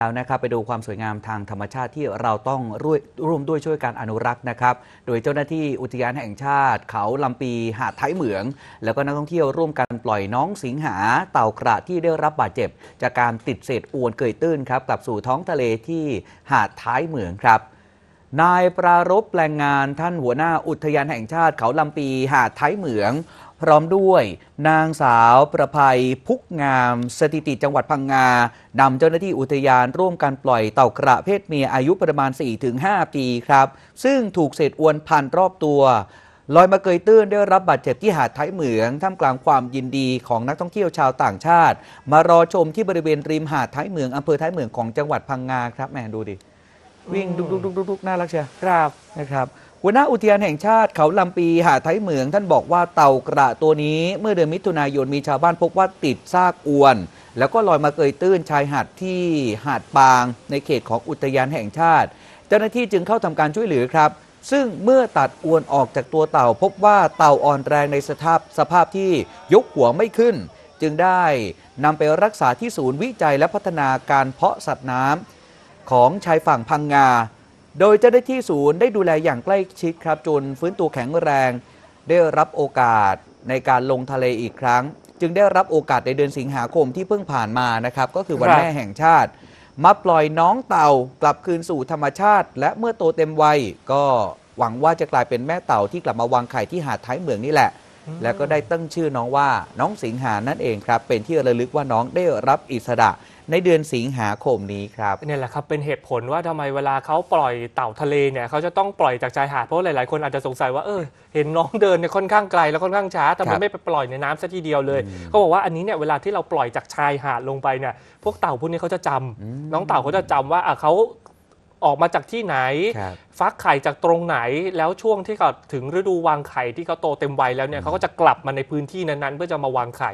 แล้วนะครับไปดูความสวยงามทางธรรมชาติที่เราต้องร่วมร่วมด้วยช่วยการอนุรักษ์นะครับ โดยเจ้าหน้าที่อุทยานแห่งชาติ เขาลำปี หาดท้ายเหมือง แล้วก็นักท่องเที่ยวร่วมกันปล่อยน้องสิงหา เต่ากระที่ได้รับบาดเจ็บ จากการติดเศษอวนเกยตื้นครับกลับสู่ท้องทะเลที่หาดท้ายเหมืองครับ นายปรารบแปลงงานท่านหัวหน้าอุทยานแห่งชาติ เขาลำปีหาดท้ายเหมืองพร้อมด้วยนางสาวประภัยพุกงามสถิติจังหวัดพังงานำเจ้าหน้าที่อุทยานร่วมการปล่อยเต่ากระเพศเมีย อายุประมาณ 4-5 ปีครับ ซึ่งถูกเศษอวนพันรอบตัว ลอยมาเกยตื้นได้รับบาดเจ็บที่หาดท้ายเหมืองท่ามกลางความยินดีของนักท่องเที่ยวชาวต่างชาติ มารอชมที่บริเวณริมหาดท้ายเหมืองอำเภอท้ายเหมืองของจังหวัดพังงาครับแม่ดูดิวิ่งดุกดุกดุกดุกน่ารักเชียวครับนะครับหัวหน้าอุทยานแห่งชาติเขาลำปีหาไทยเหมือง ท่านบอกว่าเต่ากระตัวนี้เมื่อเดือนมิถุนายนมีชาวบ้านพบว่าติดซากอวน แล้วก็ลอยมาเกยตื้นชายหาดที่หาดปาง ในเขตของอุทยานแห่งชาติ เจ้าหน้าที่จึงเข้าทำการช่วยเหลือครับ ซึ่งเมื่อตัดอวนออกจากตัวเต่า พบว่าเต่าอ่อนแรงในสภาพสภาพที่ยกหัวไม่ขึ้น จึงได้นำไปรักษาที่ศูนย์วิจัยและพัฒนาการเพาะสัตว์น้ำของชายฝั่งพังงาโดยเจ้าหน้าที่ศูนย์ได้ดูแลอย่างใกล้ชิดครับจนฟื้นตัวแข็งแรง ได้รับโอกาสในการลงทะเลอีกครั้ง จึงได้รับโอกาสในเดือนสิงหาคมที่เพิ่งผ่านมานะครับ ก็คือวันแม่แห่งชาติมาปล่อยน้องเต่ากลับคืนสู่ธรรมชาติ และเมื่อโตเต็มวัยก็หวังว่าจะกลายเป็นแม่เต่าที่กลับมาวางไข่ที่หาดท้ายเมืองนี่แหละ แล้วก็ได้ตั้งชื่อน้องว่าน้องสิงหานั่นเองครับเป็นที่ระลึกว่าน้องได้รับอิสระในเดือนสิงหาคมนี้ครับเนี่ยแหละครับ เป็นเหตุผลว่าทำไมเวลาเขาปล่อยเต่าทะเลเนี่ยเขาจะต้องปล่อยจากชายหาด เพราะหลายๆ คนอาจจะสงสัยว่าเออเห็นน้องเดินเนี่ยค่อนข้างไกลแล้วค่อนข้างช้าทำไมไม่ไปปล่อยในน้ำซะทีเดียวเลย เขาบอกว่าอันนี้เนี่ยเวลาที่เราปล่อยจากชายหาดลงไปเนี่ยพวกเต่าพวกนี้เขาจะจำน้องเต่าเขาจะจำว่าอ่ะเขาออกมาจากที่ไหน ฟักไข่จากตรงไหนแล้วช่วงที่เขาถึงฤดูวางไข่ที่เขาโตเต็มวัยแล้วเนี่ยเขาก็จะกลับมาในพื้นที่นั้นๆเพื่อจะมาวางไข่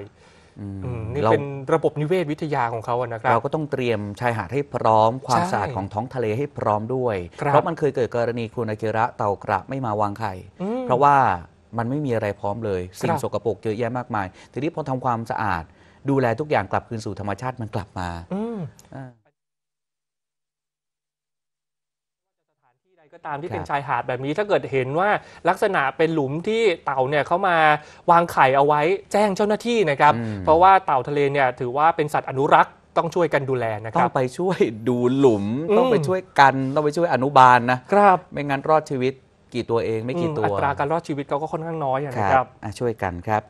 นี่เป็นระบบนิเวศวิทยาของเขาอะนะครับเราก็ต้องเตรียมชายหาดให้พร้อมความสะอาดของท้องทะเลให้พร้อมด้วย เพราะมันเคยเกิดกรณีครูนาเกระเต่ากระไม่มาวางไข่ เพราะว่ามันไม่มีอะไรพร้อมเลยสิ่งสกปรกเยอะแยะมากมายทีนี้พอทำความสะอาด ดูแลทุกอย่างกลับคืนสู่ธรรมชาติมันกลับมา อืมาก็ตามที่เป็นชายหาดแบบนี้ถ้าเกิดเห็นว่าลักษณะเป็นหลุมที่เต่าเนี่ยเขามาวางไข่เอาไว้แจ้งเจ้าหน้าที่นะครับ เพราะว่าเต่าทะเลเนี่ยถือว่าเป็นสัตว์อนุรักษ์ ต้องช่วยกันดูแลนะครับต้องไปช่วยดูหลุมต้องไปช่วยกัน ต้องไปช่วยอนุบาลนะครับไม่งั้นรอดชีวิตกี่ตัวเองไม่กี่ตัวอัตราการรอดชีวิตเขาก็ค่อนข้างน้อยนะครับช่วยกันครับ